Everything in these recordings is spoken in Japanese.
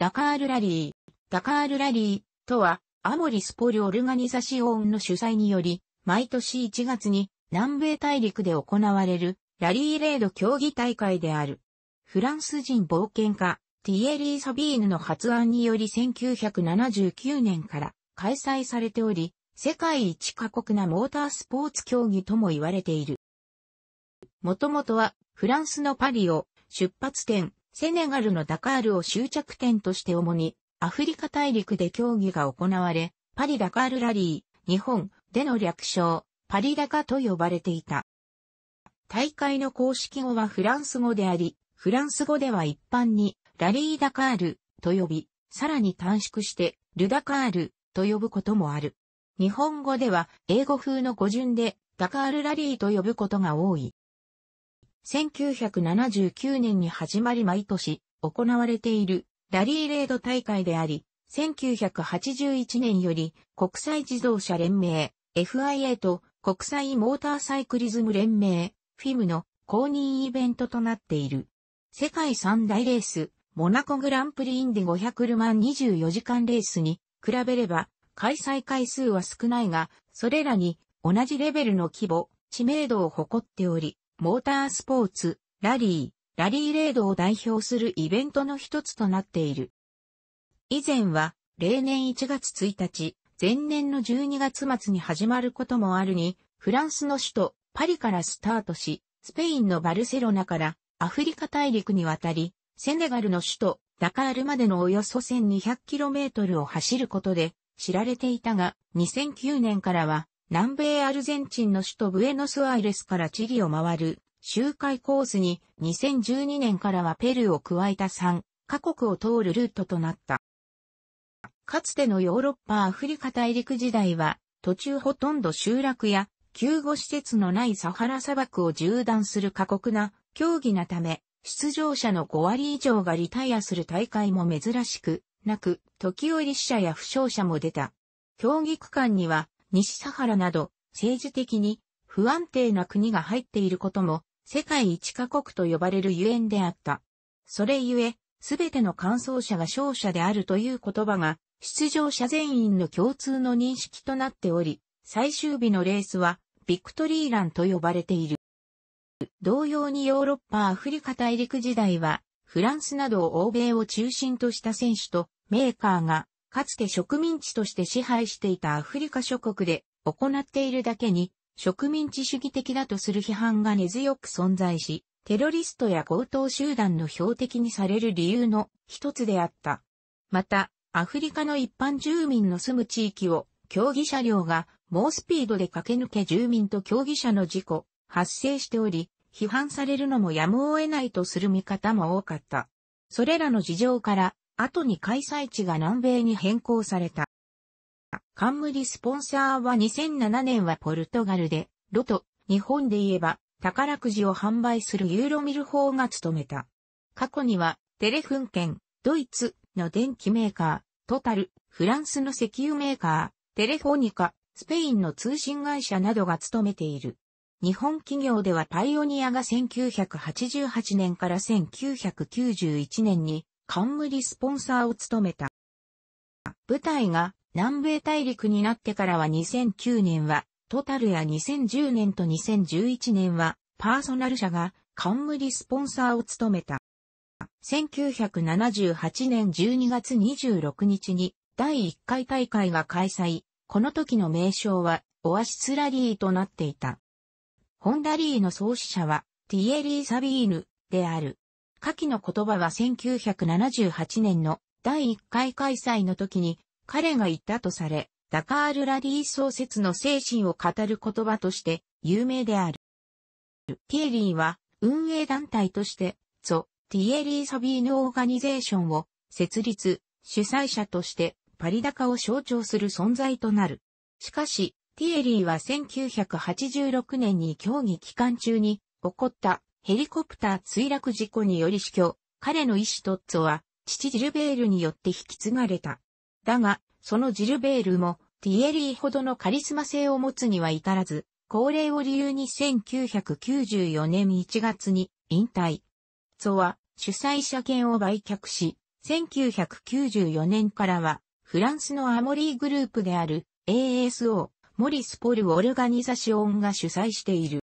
ダカールラリー。ダカールラリーとは、アモリスポリオルガニザシオンの主催により、毎年1月に南米大陸で行われるラリーレード競技大会である。フランス人冒険家、ティエリー・サビーヌの発案により1979年から開催されており、世界一過酷なモータースポーツ競技とも言われている。もともとはフランスのパリを出発点セネガルのダカールを終着点として主にアフリカ大陸で競技が行われ、パリダカールラリー、日本での略称、パリダカと呼ばれていた。大会の公式語はフランス語であり、フランス語では一般にラリーダカールと呼び、さらに短縮してルダカールと呼ぶこともある。日本語では英語風の語順でダカールラリーと呼ぶことが多い。1979年に始まり毎年行われているラリーレード大会であり、1981年より国際自動車連盟 FIA と国際モーターサイクリズム連盟 FIM の公認イベントとなっている。世界三大レース、モナコグランプリインディ500ルマン24時間レースに比べれば開催回数は少ないが、それらに同じレベルの規模、知名度を誇っており、モータースポーツ、ラリー、ラリーレードを代表するイベントの一つとなっている。以前は、例年1月1日、前年の12月末に始まることもあるに、フランスの首都パリからスタートし、スペインのバルセロナからアフリカ大陸に渡り、セネガルの首都ダカールまでのおよそ 1200km を走ることで知られていたが、2009年からは南米アルゼンチンの首都ブエノスアイレスからチリを回る周回コースに2012年からはペルーを加えた3カ国を通るルートとなった。かつてのヨーロッパアフリカ大陸時代は途中ほとんど集落や救護施設のないサハラ砂漠を縦断する過酷な競技なため出場者の5割以上がリタイアする大会も珍しくなく時折死者や負傷者も出た。競技区間には西サハラなど、政治的に不安定な国が入っていることも、世界一カ国と呼ばれるゆえんであった。それゆえ、すべての感想者が勝者であるという言葉が、出場者全員の共通の認識となっており、最終日のレースは、ビクトリーランと呼ばれている。同様にヨーロッパアフリカ大陸時代は、フランスなど欧米を中心とした選手とメーカーがかつて植民地として支配していたアフリカ諸国で行っているだけに、植民地主義的だとする批判が根強く存在し、テロリストや強盗集団の標的にされる理由の一つであった。また、アフリカの一般住民の住む地域を競技車両が猛スピードで駆け抜け住民と競技者の事故、発生しており、批判されるのもやむを得ないとする見方も多かった。それらの事情から、後に開催地が南米に変更された。冠スポンサーは2007年はポルトガルで、ロト、日本で言えば、宝くじを販売するユーロミル法が務めた。過去には、テレフン県、ドイツの電気メーカー、トタル、フランスの石油メーカー、テレフォニカ、スペインの通信会社などが務めている。日本企業ではパイオニアが1988年から1991年に冠スポンサーを務めた。舞台が南米大陸になってからは2009年はトタルや2010年と2011年はパーソナル社が冠スポンサーを務めた。1978年12月26日に第1回大会が開催。この時の名称はオアシスラリーとなっていた。ホンダリーの創始者はティエリー・サビーヌである。下記の言葉は1978年の第1回開催の時に彼が言ったとされ、ダカールラリー創設の精神を語る言葉として有名である。ティエリーは運営団体として、ゾ・ティエリー・サビーヌ・オーガニゼーションを設立、主催者としてパリ高を象徴する存在となる。しかし、ティエリーは1986年に競技期間中に起こったヘリコプター墜落事故により死去、彼の意志とッツォは、父ジルベールによって引き継がれた。だが、そのジルベールも、ティエリーほどのカリスマ性を持つには至らず、高齢を理由に1994年1月に引退。ツォは主催者権を売却し、1994年からはフランスのアモリーグループである ASO、モリスポル・オルガニザシオンが主催している。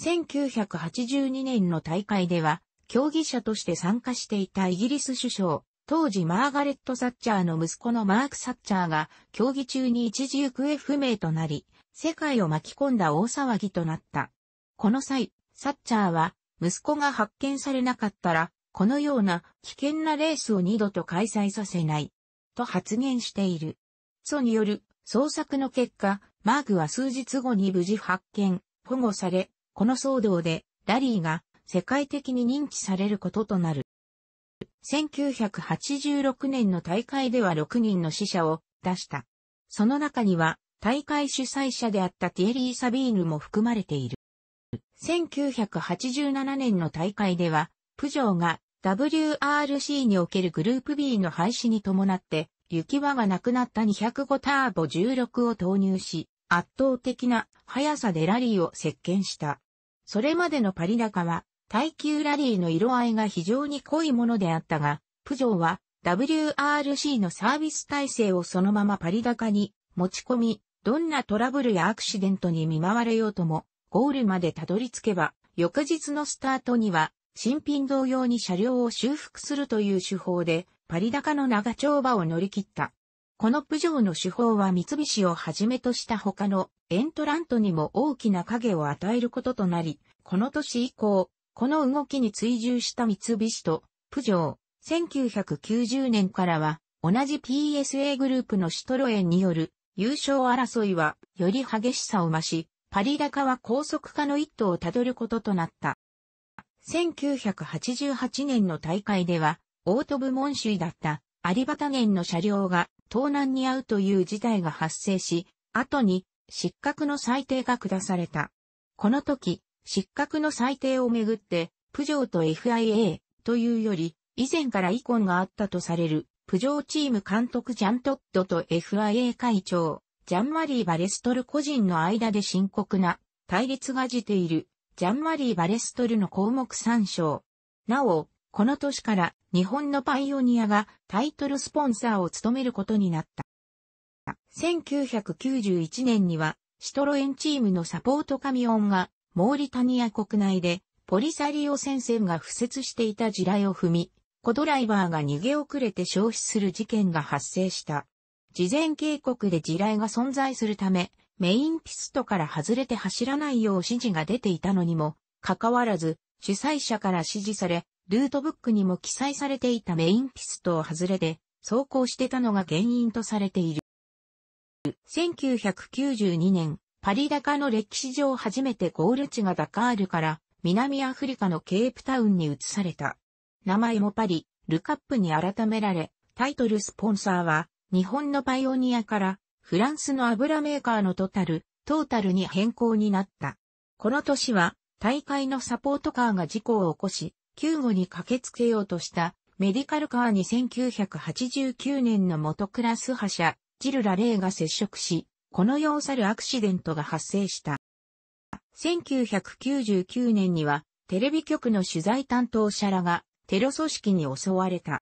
1982年の大会では、競技者として参加していたイギリス首相、当時マーガレット・サッチャーの息子のマーク・サッチャーが、競技中に一時行方不明となり、世界を巻き込んだ大騒ぎとなった。この際、サッチャーは、息子が発見されなかったら、このような危険なレースを二度と開催させない、と発言している。祖による捜索の結果、マークは数日後に無事発見、保護され、この騒動で、ラリーが世界的に認知されることとなる。1986年の大会では6人の死者を出した。その中には、大会主催者であったティエリー・サビーヌも含まれている。1987年の大会では、プジョーが WRC におけるグループ B の廃止に伴って、雪輪がなくなった205ターボ16を投入し、圧倒的な速さでラリーを席巻した。それまでのパリ高は、耐久ラリーの色合いが非常に濃いものであったが、プジョーは WRC のサービス体制をそのままパリ高に持ち込み、どんなトラブルやアクシデントに見舞われようとも、ゴールまでたどり着けば、翌日のスタートには、新品同様に車両を修復するという手法で、パリ高の長丁場を乗り切った。このプジョーの手法は三菱をはじめとした他のエントラントにも大きな影を与えることとなり、この年以降、この動きに追従した三菱とプジョー、1990年からは同じ PSA グループのシトロエンによる優勝争いはより激しさを増し、パリ高は高速化の一途をたどることとなった。1988年の大会では、オート部門首位だったアリバタゲンの車両が盗難に遭うという事態が発生し、後に失格の裁定が下された。この時、失格の裁定をめぐって、プジョーと FIA というより、以前から遺恨があったとされる、プジョーチーム監督ジャントッドと FIA 会長、ジャンマリー・バレストル個人の間で深刻な対立がじている、ジャンマリー・バレストルの項目参照。なお、この年から日本のパイオニアがタイトルスポンサーを務めることになった。1991年には、シトロエンチームのサポートカミオンが、モーリタニア国内で、ポリサリオ戦線が敷設していた地雷を踏み、コドライバーが逃げ遅れて消失する事件が発生した。事前警告で地雷が存在するため、メインピストから外れて走らないよう指示が出ていたのにも、かかわらず、主催者から指示され、ルートブックにも記載されていたメインピストを外れで走行してたのが原因とされている。1992年、パリ高の歴史上初めてゴール地がダカールから南アフリカのケープタウンに移された。名前もパリ、ルカップに改められ、タイトルスポンサーは日本のパイオニアからフランスの油メーカーのトタル、トータルに変更になった。この年は大会のサポートカーが事故を起こし、救護に駆けつけようとしたメディカルカーに1989年の元クラス覇者、ジルラ・レイが接触し、この世を去るアクシデントが発生した。1999年には、テレビ局の取材担当者らがテロ組織に襲われた。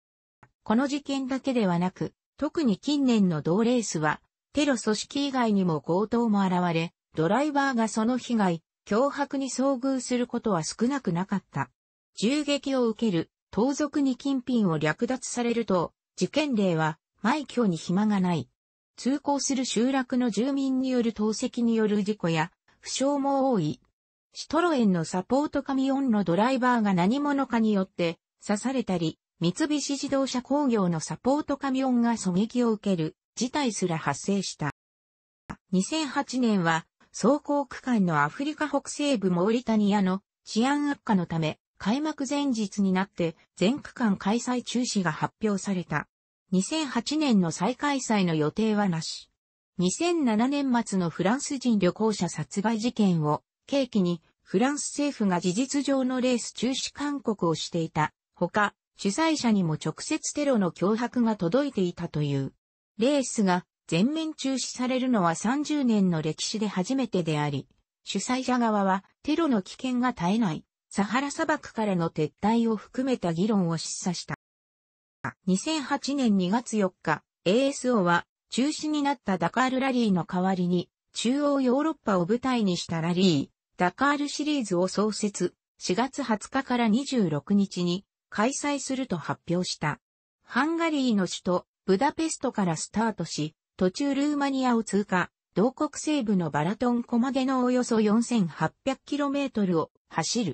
この事件だけではなく、特に近年の同レースは、テロ組織以外にも強盗も現れ、ドライバーがその被害、脅迫に遭遇することは少なくなかった。銃撃を受ける、盗賊に金品を略奪されると、事件例は、埋挙に暇がない。通行する集落の住民による投石による事故や、負傷も多い。シトロエンのサポートカミオンのドライバーが何者かによって刺されたり、三菱自動車工業のサポートカミオンが狙撃を受ける事態すら発生した。2008年は走行区間のアフリカ北西部モーリタニアの治安悪化のため開幕前日になって全区間開催中止が発表された。2008年の再開催の予定はなし。2007年末のフランス人旅行者殺害事件を契機にフランス政府が事実上のレース中止勧告をしていた。ほか、主催者にも直接テロの脅迫が届いていたという。レースが全面中止されるのは30年の歴史で初めてであり、主催者側はテロの危険が絶えない。サハラ砂漠からの撤退を含めた議論を示唆した。2008年2月4日、ASO は中止になったダカールラリーの代わりに、中央ヨーロッパを舞台にしたラリー、ダカールシリーズを創設、4月20日から26日に開催すると発表した。ハンガリーの首都、ブダペストからスタートし、途中ルーマニアを通過、同国西部のバラトンコマゲのおよそ 4800km を走る。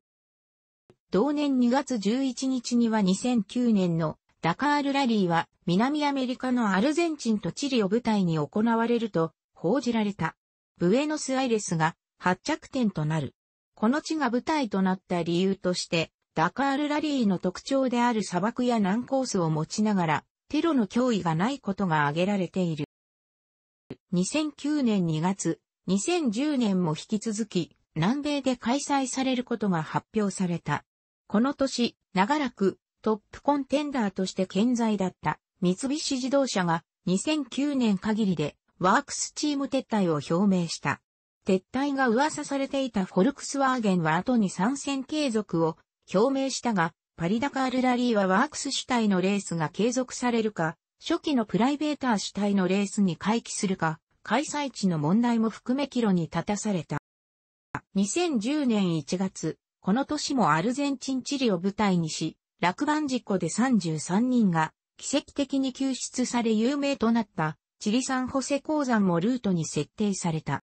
同年2月11日には2009年のダカールラリーは南アメリカのアルゼンチンとチリを舞台に行われると報じられた。ブエノスアイレスが発着点となる。この地が舞台となった理由として、ダカールラリーの特徴である砂漠や難コースを持ちながら、テロの脅威がないことが挙げられている。2009年2月、2010年も引き続き、南米で開催されることが発表された。この年、長らくトップコンテンダーとして健在だった三菱自動車が2009年限りでワークスチーム撤退を表明した。撤退が噂されていたフォルクスワーゲンは後に参戦継続を表明したが、パリダカールラリーはワークス主体のレースが継続されるか、初期のプライベーター主体のレースに回帰するか、開催地の問題も含め岐路に立たされた。2010年1月、この年もアルゼンチンチリを舞台にし、落盤事故で33人が奇跡的に救出され有名となったチリサンホセ鉱山もルートに設定された。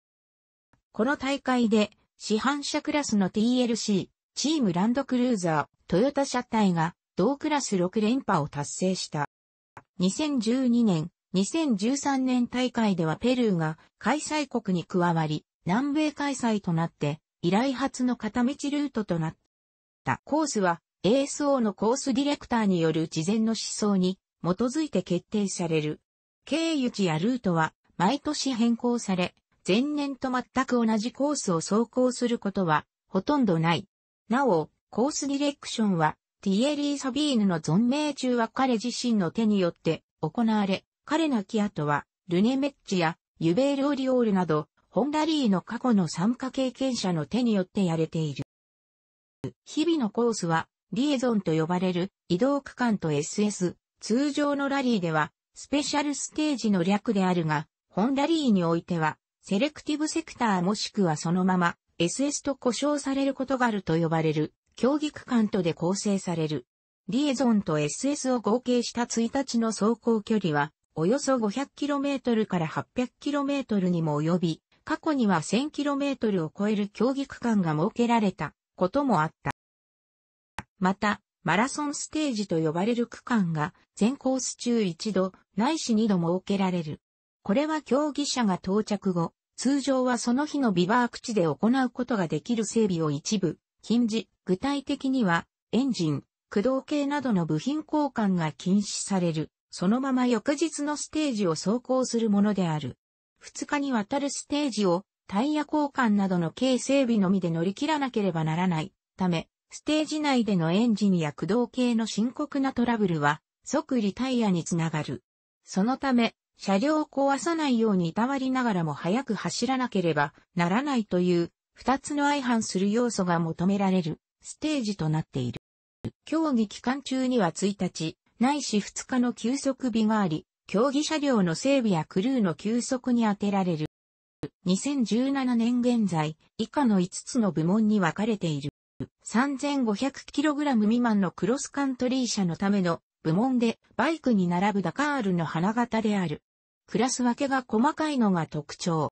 この大会で、市販車クラスの TLC、チームランドクルーザー、トヨタ車体が、同クラス6連覇を達成した。2012年、2013年大会ではペルーが開催国に加わり、南米開催となって、依頼発の片道ルートとなった。コースは ASO のコースディレクターによる事前の思想に基づいて決定される。経由地やルートは毎年変更され、前年と全く同じコースを走行することはほとんどない。なお、コースディレクションはティエリー・サビーヌの存命中は彼自身の手によって行われ、彼のキアとはルネメッチやユベール・オリオールなどホンダリーの過去の参加経験者の手によってやれている。日々のコースは、リエゾンと呼ばれる移動区間と SS、通常のラリーでは、スペシャルステージの略であるが、ホンダリーにおいては、セレクティブセクターもしくはそのまま、SS と呼称されることがあると呼ばれる、競技区間とで構成される。リエゾンと SS を合計した1日の走行距離は、およそ 500km から 800km にも及び、過去には 1000km を超える競技区間が設けられたこともあった。また、マラソンステージと呼ばれる区間が全コース中一度、ないし二度設けられる。これは競技者が到着後、通常はその日のビバーク地で行うことができる整備を一部、禁じ、具体的には、エンジン、駆動系などの部品交換が禁止される。そのまま翌日のステージを走行するものである。2日にわたるステージをタイヤ交換などの軽整備のみで乗り切らなければならないため、ステージ内でのエンジンや駆動系の深刻なトラブルは即リタイアにつながる。そのため、車両を壊さないようにいたわりながらも早く走らなければならないという二つの相反する要素が求められるステージとなっている。競技期間中には1日、ないし2日の休息日があり、競技車両の整備やクルーの休息に充てられる。2017年現在、以下の5つの部門に分かれている。3500kg 未満のクロスカントリー車のための部門でバイクに並ぶダカールの花形である。クラス分けが細かいのが特徴。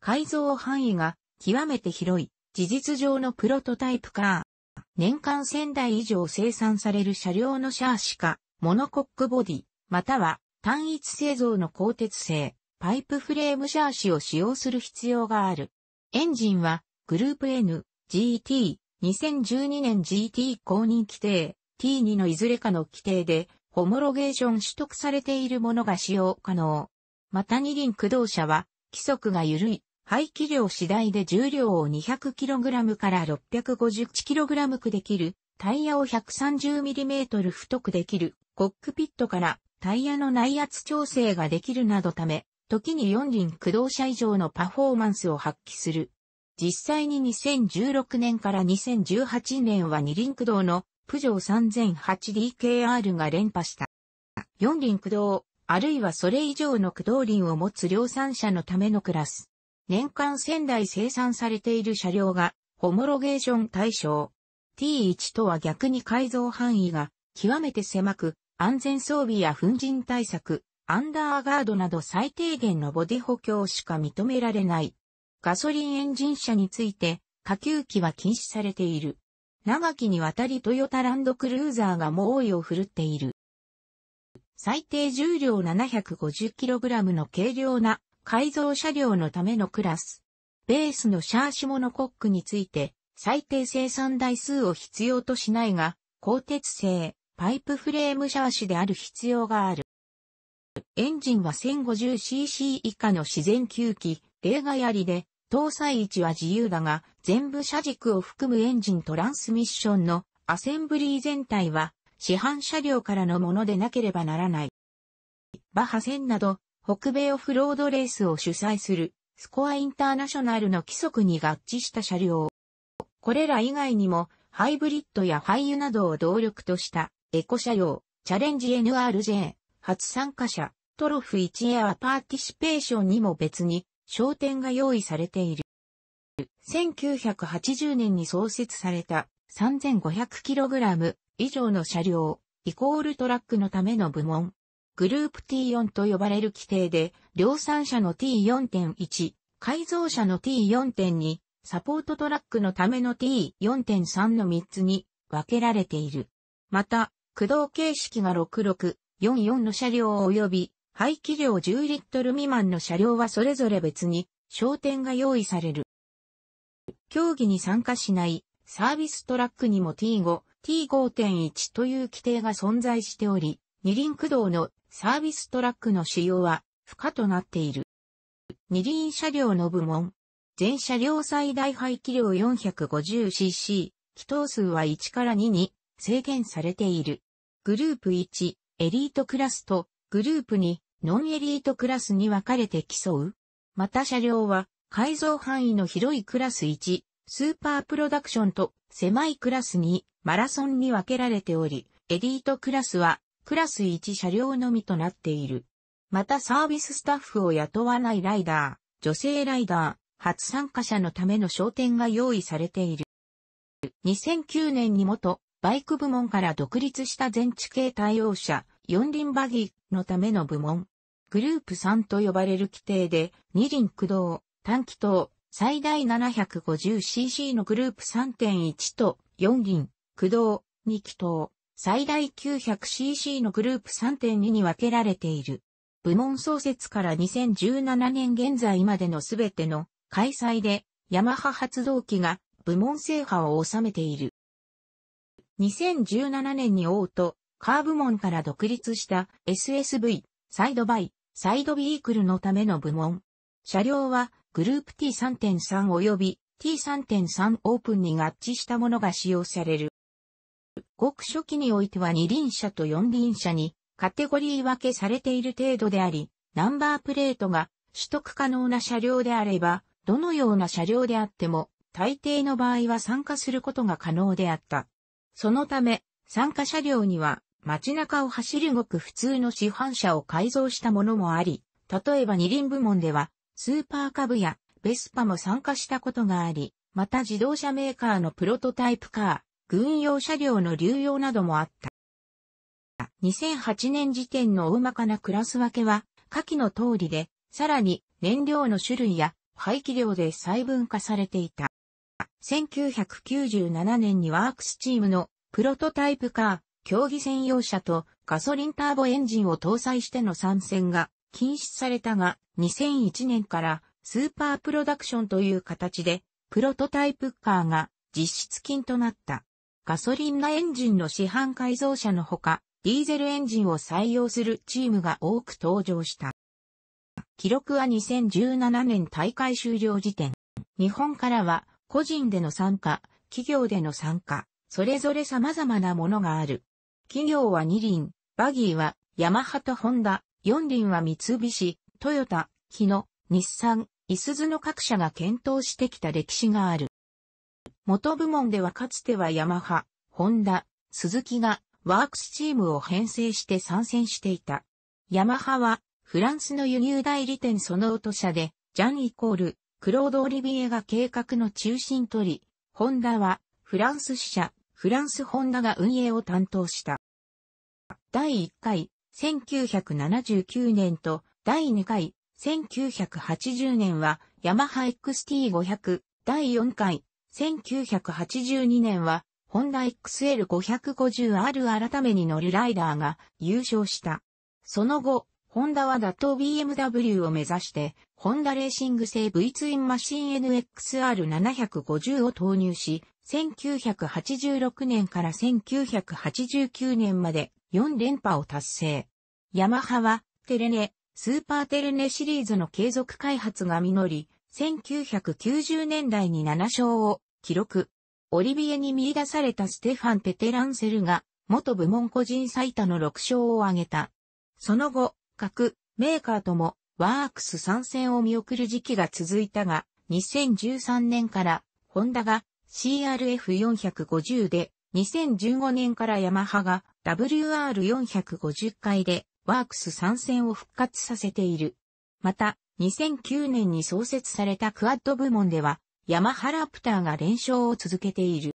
改造範囲が極めて広い事実上のプロトタイプカー。年間1000台以上生産される車両のシャーシカ、モノコックボディ、または単一製造の鋼鉄製、パイプフレームシャーシを使用する必要がある。エンジンは、グループ N、GT、2012年 GT 公認規定、T2 のいずれかの規定で、ホモロゲーション取得されているものが使用可能。また二輪駆動車は、規則が緩い、排気量次第で重量を 200kg から 651kg 区できる、タイヤを 130mm 太くできる、コックピットからタイヤの内圧調整ができるなどため、時に4輪駆動車以上のパフォーマンスを発揮する。実際に2016年から2018年は2輪駆動のプジョー 3008DKR が連覇した。4輪駆動、あるいはそれ以上の駆動輪を持つ量産車のためのクラス。年間1000台生産されている車両が、ホモロゲーション対象。T1 とは逆に改造範囲が極めて狭く、安全装備や粉塵対策、アンダーガードなど最低限のボディ補強しか認められない。ガソリンエンジン車について、下級機は禁止されている。長きにわたりトヨタランドクルーザーが猛威を振るっている。最低重量 750kg の軽量な改造車両のためのクラス。ベースのシャーシモノコックについて最低生産台数を必要としないが、鋼鉄製、パイプフレームシャーシである必要がある。エンジンは 1050cc 以下の自然吸気、例外ありで、搭載位置は自由だが、全部車軸を含むエンジントランスミッションのアセンブリー全体は、市販車両からのものでなければならない。バハ1000など、北米オフロードレースを主催する、スコアインターナショナルの規則に合致した車両。これら以外にも、ハイブリッドやハイユなどを動力としたエコ車用、チャレンジ NRJ、初参加者、トロフ1エアパーティシペーションにも別に、商店が用意されている。1980年に創設された 3500kg 以上の車両、イコールトラックのための部門。グループ T4 と呼ばれる規定で、量産車の T4.1、改造車の T4.2、サポートトラックのための T4.3 の3つに分けられている。また、駆動形式が66、44の車両及び排気量10リットル未満の車両はそれぞれ別に焦点が用意される。競技に参加しないサービストラックにも T5、T5.1 という規定が存在しており、二輪駆動のサービストラックの使用は不可となっている。二輪車両の部門、全車両最大排気量 450cc、気筒数は1から2に制限されている。グループ1、エリートクラスと、グループ2、ノンエリートクラスに分かれて競う。また車両は、改造範囲の広いクラス1、スーパープロダクションと、狭いクラス2、マラソンに分けられており、エリートクラスは、クラス1車両のみとなっている。またサービススタッフを雇わないライダー、女性ライダー、初参加者のための商店が用意されている。2009年に元バイク部門から独立した全地形対応車、四輪バギーのための部門。グループ3と呼ばれる規定で、二輪駆動、短気筒、最大 750cc のグループ3.1と、四輪、駆動、二気筒、最大 900cc のグループ3.2に分けられている。部門創設から2017年現在までのすべての開催で、ヤマハ発動機が部門制覇を収めている。2017年にオート、カー部門から独立した SSV、サイドバイ、サイドビークルのための部門。車両はグループ T3.3 及び T3.3 オープンに合致したものが使用される。ごく初期においては二輪車と四輪車にカテゴリー分けされている程度であり、ナンバープレートが取得可能な車両であれば、どのような車両であっても、大抵の場合は参加することが可能であった。そのため、参加車両には街中を走るごく普通の市販車を改造したものもあり、例えば二輪部門では、スーパーカブやベスパも参加したことがあり、また自動車メーカーのプロトタイプカー、軍用車両の流用などもあった。2008年時点の大まかなクラス分けは、下記の通りで、さらに燃料の種類や排気量で細分化されていた。1997年にワークスチームのプロトタイプカー、競技専用車とガソリンターボエンジンを搭載しての参戦が禁止されたが、2001年からスーパープロダクションという形で、プロトタイプカーが実質禁となった。ガソリンなエンジンの市販改造車のほか、ディーゼルエンジンを採用するチームが多く登場した。記録は2017年大会終了時点。日本からは個人での参加、企業での参加、それぞれ様々なものがある。企業は二輪、バギーはヤマハとホンダ、四輪は三菱、トヨタ、日野、日産、イスズの各社が検討してきた歴史がある。元部門ではかつてはヤマハ、ホンダ、スズキがワークスチームを編成して参戦していた。ヤマハはフランスの輸入代理店その音社で、ジャンイコール、クロード・オリビエが計画の中心取り、ホンダは、フランス支社、フランスホンダが運営を担当した。第1回、1979年と、第2回、1980年は、ヤマハ XT500、第4回、1982年は、ホンダ XL550R 改めに乗るライダーが優勝した。その後、ホンダは打倒 BMW を目指して、ホンダレーシング製 V ツインマシン NXR750 を投入し、1986年から1989年まで4連覇を達成。ヤマハは、テレネ、スーパーテレネシリーズの継続開発が実り、1990年代に7勝を記録。オリビエに見出されたステファン・ペテランセルが、元部門個人最多の6勝を挙げた。その後、各メーカーともワークス参戦を見送る時期が続いたが、2013年からホンダが CRF450 で、2015年からヤマハが WR450 回でワークス参戦を復活させている。また、2009年に創設されたクアッド部門では、ヤマハラプターが連勝を続けている。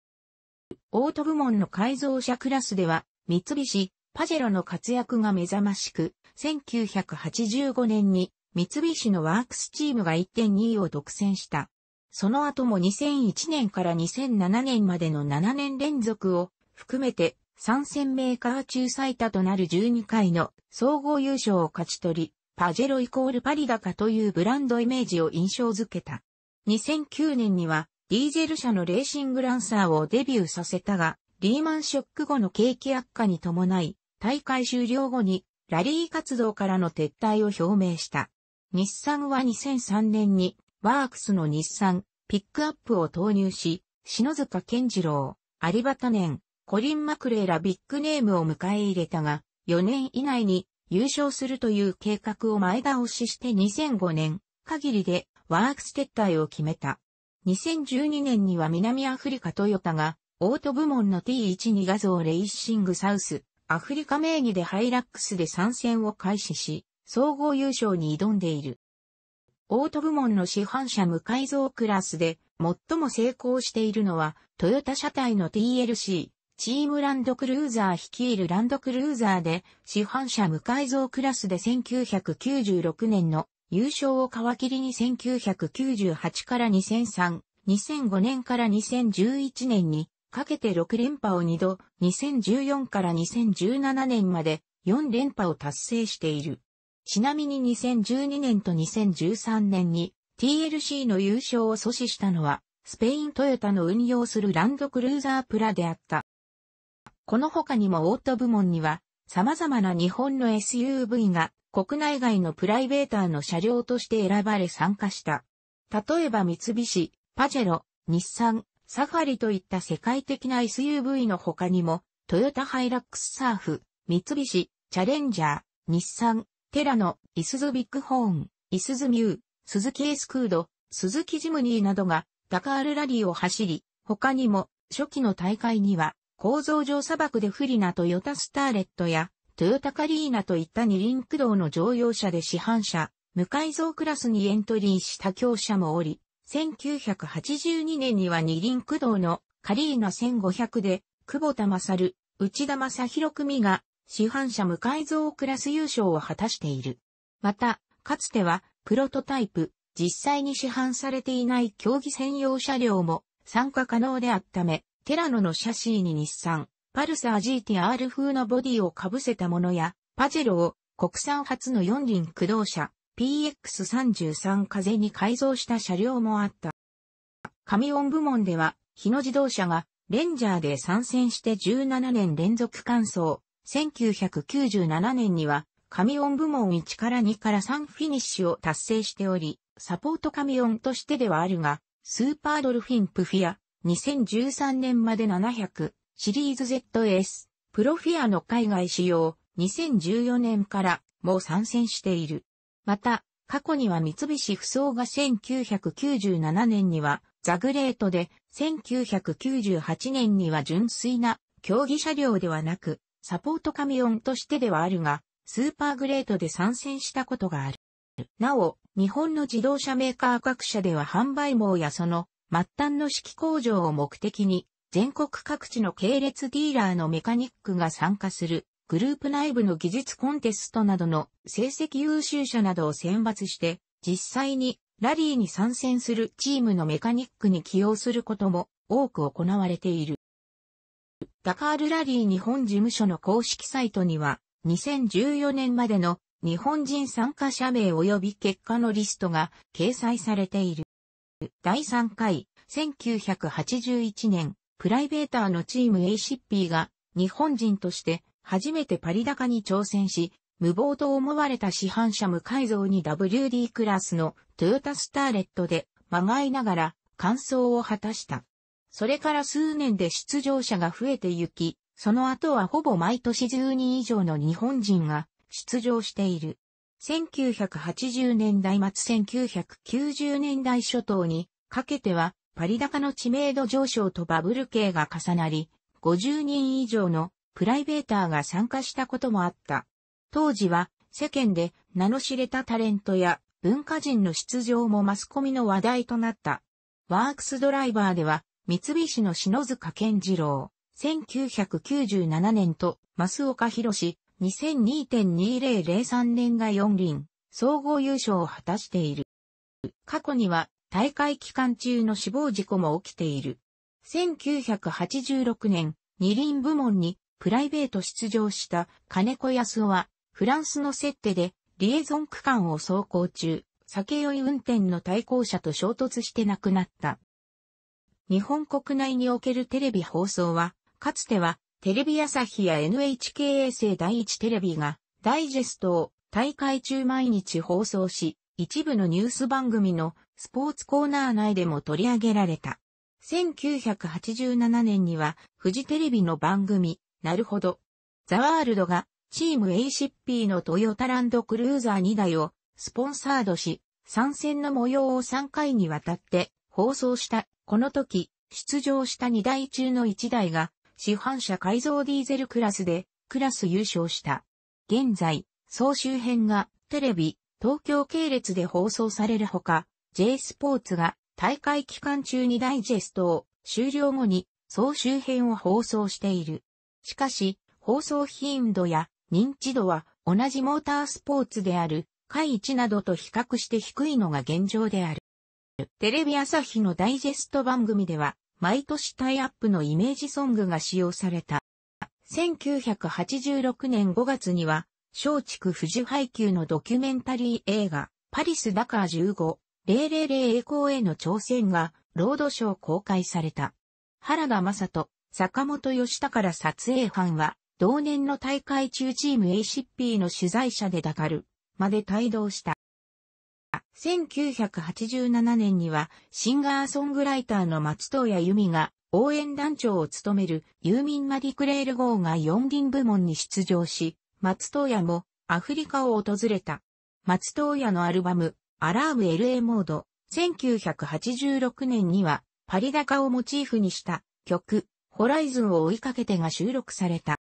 オート部門の改造車クラスでは、三菱、パジェロの活躍が目覚ましく、1985年に三菱のワークスチームが1.2を独占した。その後も2001年から2007年までの7年連続を含めて参戦メーカー中最多となる12回の総合優勝を勝ち取り、パジェロイコールパリカというブランドイメージを印象づけた。2009年にはディーゼル車のレーシングランサーをデビューさせたが、リーマンショック後の景気悪化に伴い、大会終了後にラリー活動からの撤退を表明した。日産は2003年にワークスの日産ピックアップを投入し、篠塚健次郎、有馬多年、コリン・マクレーらビッグネームを迎え入れたが、4年以内に優勝するという計画を前倒しして2005年限りでワークス撤退を決めた。2012年には南アフリカトヨタがオート部門の T12 画像レイシングサウスアフリカ名義でハイラックスで参戦を開始し、総合優勝に挑んでいる。オート部門の市販車無改造クラスで最も成功しているのはトヨタ車体の TLC、チームランドクルーザー率いるランドクルーザーで市販車無改造クラスで1996年の優勝を皮切りに1998から2003、2005年から2011年にかけて6連覇を2度、2014から2017年まで4連覇を達成している。ちなみに2012年と2013年に TLC の優勝を阻止したのは、スペイントヨタの運用するランドクルーザープラであった。この他にもオート部門には、様々な日本の SUV が国内外のプライベーターの車両として選ばれ参加した。例えば三菱、パジェロ、日産、サファリといった世界的な SUV の他にも、トヨタハイラックスサーフ、三菱、チャレンジャー、日産、テラノ、イスズビッグホーン、イスズミュー、スズキエスクード、スズキジムニーなどが、ダカールラリーを走り、他にも、初期の大会には、構造上砂漠で不利なトヨタスターレットや、トヨタカリーナといった二輪駆動の乗用車で市販車、無改造クラスにエントリーした強車もおり、1982年には二輪駆動のカリーナ1500で、久保田勝、内田正宏組が、市販車無改造クラス優勝を果たしている。また、かつては、プロトタイプ、実際に市販されていない競技専用車両も参加可能であっため、テラノのシャシーに日産、パルサー GTR 風のボディを被せたものや、パジェロを国産初の四輪駆動車、PX33 風に改造した車両もあった。カミオン部門では、日野自動車がレンジャーで参戦して17年連続完走。1997年にはカミオン部門1から2から3フィニッシュを達成しており、サポートカミオンとしてではあるが、スーパードルフィンプフィア、2013年まで700、シリーズ ZS、プロフィアの海外仕様、2014年からもう参戦している。また、過去には三菱不走が1997年にはザグレートで、1998年には純粋な競技車両ではなく、サポートカミオンとしてではあるが、スーパーグレートで参戦したことがある。なお、日本の自動車メーカー各社では販売網やその末端の指揮工場を目的に、全国各地の系列ディーラーのメカニックが参加するグループ内部の技術コンテストなどの成績優秀者などを選抜して、実際にラリーに参戦するチームのメカニックに起用することも多く行われている。ダカールラリー日本事務所の公式サイトには、2014年までの日本人参加者名及び結果のリストが掲載されている。第3回、1981年、プライベーターのチーム ACP が日本人として初めてパリ高に挑戦し、無謀と思われた市販車無改造に WD クラスのトヨタスターレットで曲がいながら完走を果たした。それから数年で出場者が増えてゆき、その後はほぼ毎年10人以上の日本人が出場している。1980年代末1990年代初頭にかけてはパリ高の知名度上昇とバブル系が重なり、50人以上のプライベーターが参加したこともあった。当時は世間で名の知れたタレントや文化人の出場もマスコミの話題となった。ワークスドライバーでは三菱の篠塚健次郎、1997年と増岡博士、2002.2003年が四輪、総合優勝を果たしている。過去には大会期間中の死亡事故も起きている。1986年、二輪部門にプライベート出場した金子康夫は、フランスの設定で、リエゾン区間を走行中、酒酔い運転の対向車と衝突して亡くなった。日本国内におけるテレビ放送は、かつては、テレビ朝日や NHK 衛星第一テレビが、ダイジェストを大会中毎日放送し、一部のニュース番組のスポーツコーナー内でも取り上げられた。1987年には、フジテレビの番組、なるほど。ザワールドがチーム ACP のトヨタランドクルーザー2台をスポンサードし、参戦の模様を3回にわたって放送した。この時、出場した2台中の1台が、市販車改造ディーゼルクラスで、クラス優勝した。現在、総集編が、テレビ、東京系列で放送されるほか、J スポーツが、大会期間中にダイジェストを、終了後に、総集編を放送している。しかし、放送頻度や認知度は同じモータースポーツである、会一などと比較して低いのが現状である。テレビ朝日のダイジェスト番組では、毎年タイアップのイメージソングが使用された。1986年5月には、松竹富士配給のドキュメンタリー映画、パリス・ダカー15、000栄光への挑戦が、ロードショー公開された。原田正人、坂本義高ら撮影班は、同年の大会中チーム ACP の取材者でダカルまで帯同した。1987年にはシンガーソングライターの松任谷由美が応援団長を務めるユーミン・マディ・クレール号が四輪部門に出場し、松任谷もアフリカを訪れた。松任谷のアルバムアラーム LA モード1986年にはパリ高をモチーフにした曲ホライズンを追いかけてが収録された。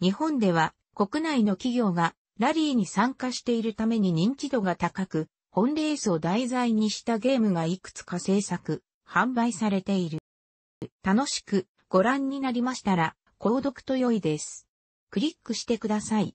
日本では国内の企業がラリーに参加しているために認知度が高く、本レースを題材にしたゲームがいくつか制作、販売されている。楽しくご覧になりましたら、購読と良いです。クリックしてください。